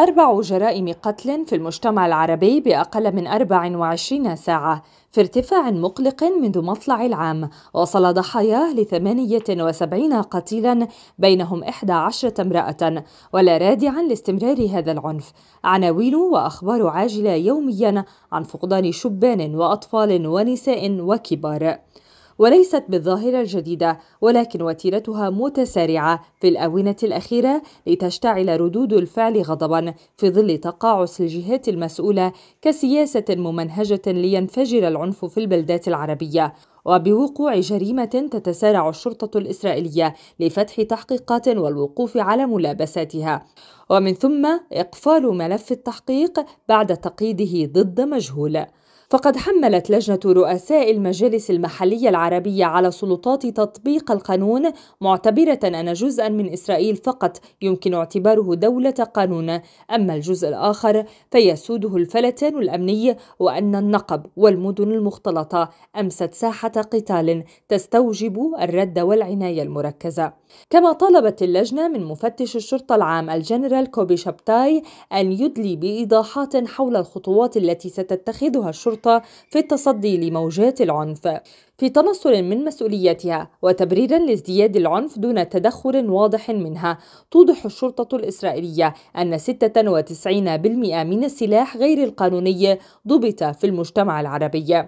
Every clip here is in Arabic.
أربع جرائم قتل في المجتمع العربي بأقل من 24 ساعة في ارتفاع مقلق منذ مطلع العام وصل ضحاياه ل 78 قتيلا بينهم 11 امرأة ولا رادعا لاستمرار هذا العنف عناوين وأخبار عاجلة يوميا عن فقدان شبان وأطفال ونساء وكبار وليست بالظاهرة الجديدة ولكن وتيرتها متسارعة في الآونة الأخيرة لتشتعل ردود الفعل غضبا في ظل تقاعس الجهات المسؤولة كسياسة ممنهجة لينفجر العنف في البلدات العربية وبوقوع جريمة تتسارع الشرطة الإسرائيلية لفتح تحقيقات والوقوف على ملابساتها ومن ثم إقفال ملف التحقيق بعد تقييده ضد مجهول فقد حملت لجنة رؤساء المجالس المحلية العربية على السلطات تطبيق القانون معتبرة أن جزءا من إسرائيل فقط يمكن اعتباره دولة قانون أما الجزء الآخر فيسوده الفلتان الأمني وأن النقب والمدن المختلطة أمست ساحة قتال تستوجب الرد والعناية المركزة كما طلبت اللجنة من مفتش الشرطة العام الجنرال كوبي شابتاي أن يدلي بإيضاحات حول الخطوات التي ستتخذها الشرطة في التصدي لموجات العنف في تنصل من مسؤوليتها وتبريرا لازدياد العنف دون تدخل واضح منها توضح الشرطة الإسرائيلية أن 96% من السلاح غير القانوني ضبط في المجتمع العربي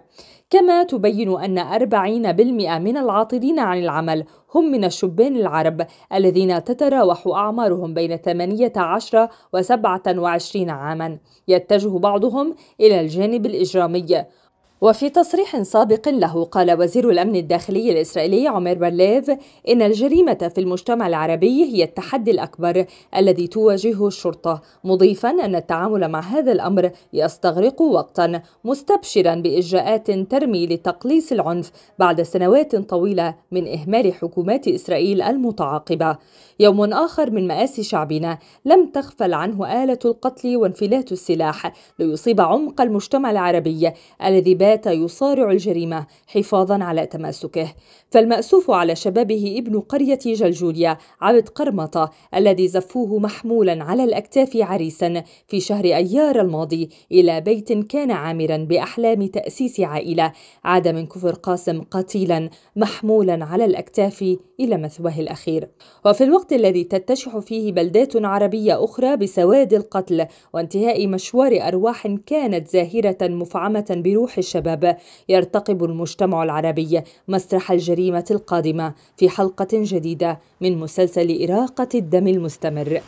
كما تبين أن 40% من العاطلين عن العمل هم من الشبان العرب الذين تتراوح أعمارهم بين 18 و 27 عاما يتجه بعضهم إلى الجانب الإجرامي وفي تصريح سابق له قال وزير الأمن الداخلي الإسرائيلي عمر برليف إن الجريمة في المجتمع العربي هي التحدي الأكبر الذي تواجهه الشرطة مضيفا أن التعامل مع هذا الأمر يستغرق وقتا مستبشرا بإجراءات ترمي لتقليص العنف بعد سنوات طويلة من إهمال حكومات إسرائيل المتعاقبة يوم آخر من مآسي شعبنا لم تغفل عنه آلة القتل وانفلات السلاح ليصيب عمق المجتمع العربي الذي بات يصارع الجريمة حفاظا على تماسكه فالمأسوف على شبابه ابن قرية جلجوليا عبد قرمطة الذي زفوه محمولا على الأكتاف عريسا في شهر أيار الماضي إلى بيت كان عامرا بأحلام تأسيس عائلة عاد من كفر قاسم قتيلا محمولا على الأكتاف إلى مثواه الأخير وفي الوقت الذي تتشح فيه بلدات عربية أخرى بسواد القتل وانتهاء مشوار أرواح كانت زاهرة مفعمة بروح الشباب الشباب يرتقب المجتمع العربي مسرح الجريمة القادمة في حلقة جديدة من مسلسل إراقة الدم المستمر